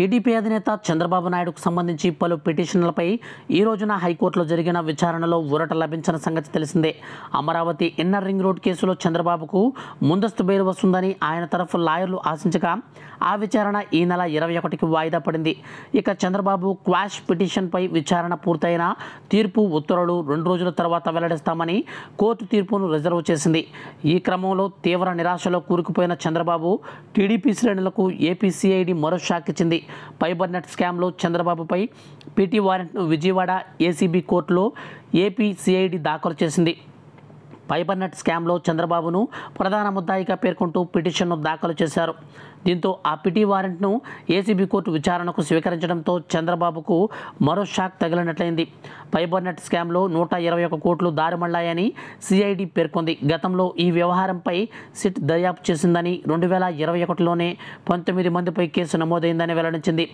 TDP అధినేత చంద్రబాబు నాయుడుకు సంబంధించి పలు పిటిషన్లపై ఈ రోజున హైకోర్టులో జరిగిన విచారణలో ఊరట లభించిన సంగతి తెలిసిందే అమరావతి ఇన్నర్ రింగ్ రోడ్ కేసులో చంద్రబాబుకు ముందస్తు బెయిల్ వస్తుందని ఆయన తరఫు లాయర్లు ఆశించగా ఆ విచారణ ఈ నెల ఇరవై ఒకటికి వాయిదా పడింది ఇక చంద్రబాబు క్వాష్ పిటిషన్పై విచారణ పూర్తయిన తీర్పు ఉత్తర్వులు రెండు రోజుల తర్వాత వెల్లడిస్తామని కోర్టు తీర్పును రిజర్వ్ చేసింది ఈ క్రమంలో తీవ్ర నిరాశలో కూరుకుపోయిన చంద్రబాబు టీడీపీ శ్రేణులకు ఏపీసీఐడి మరో షాక్ ఇచ్చింది ఫైబర్ నెట్ స్కామ్లో చంద్రబాబుపై పీటీ వారెంట్ను విజయవాడ ఏసీబీ కోర్టులో ఏపీ సిఐడి దాఖలు చేసింది ఫైబర్ నెట్ స్కామ్లో చంద్రబాబును ప్రధాన ముద్దాయిగా పేర్కొంటూ పిటిషన్ను దాఖలు చేశారు దీంతో ఆ పిటి వారెంట్ను ఏసీబీ కోర్టు విచారణకు స్వీకరించడంతో చంద్రబాబుకు మరో షాక్ తగిలినట్లయింది ఫైబర్ నెట్ స్కామ్లో నూట ఇరవై ఒక కోట్లు దారిమళ్లాయని సిఐడి పేర్కొంది గతంలో ఈ వ్యవహారంపై సిట్ దర్యాప్తు చేసిందని రెండు వేల ఇరవై ఒకటిలోనే పంతొమ్మిది మందిపై కేసు నమోదైందని వెల్లడించింది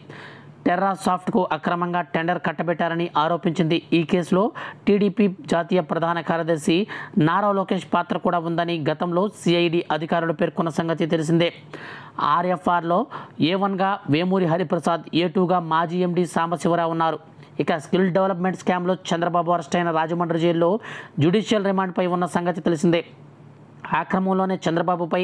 టెర్రాసాఫ్ట్కు అక్రమంగా టెండర్ కట్టబెట్టారని ఆరోపించింది ఈ కేసులో టీడీపీ జాతీయ ప్రధాన కార్యదర్శి నారా లోకేష్ పాత్ర కూడా ఉందని గతంలో సిఐడి అధికారులు పేర్కొన్న సంగతి తెలిసిందే ఆర్ఎఫ్ఆర్లో ఏ వన్గా వేమూరి హరిప్రసాద్ ఏ టూగా మాజీ ఎండీ సాంబశివరావు ఉన్నారు ఇక స్కిల్ డెవలప్మెంట్ స్కామ్లో చంద్రబాబు అరెస్ట్ అయిన రాజమండ్రి జైల్లో జ్యుడిషియల్ రిమాండ్పై ఉన్న సంగతి తెలిసిందే ఆ క్రమంలోనే చంద్రబాబుపై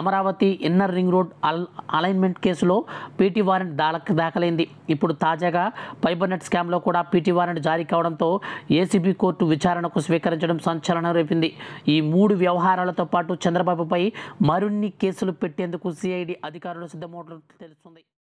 అమరావతి ఇన్నర్ రింగ్ రోడ్ అల్ అలైన్మెంట్ కేసులో పీటీ వారెంట్ దాలక్ దాఖలైంది ఇప్పుడు తాజాగా పైబర్నెట్ స్కామ్లో కూడా పీటీ వారెంట్ జారీ కావడంతో ఏసీబీ కోర్టు విచారణకు స్వీకరించడం సంచలనం రేపింది ఈ మూడు వ్యవహారాలతో పాటు చంద్రబాబుపై మరిన్ని కేసులు పెట్టేందుకు సిఐడి అధికారులు సిద్ధమవుతున్నట్లు తెలుస్తుంది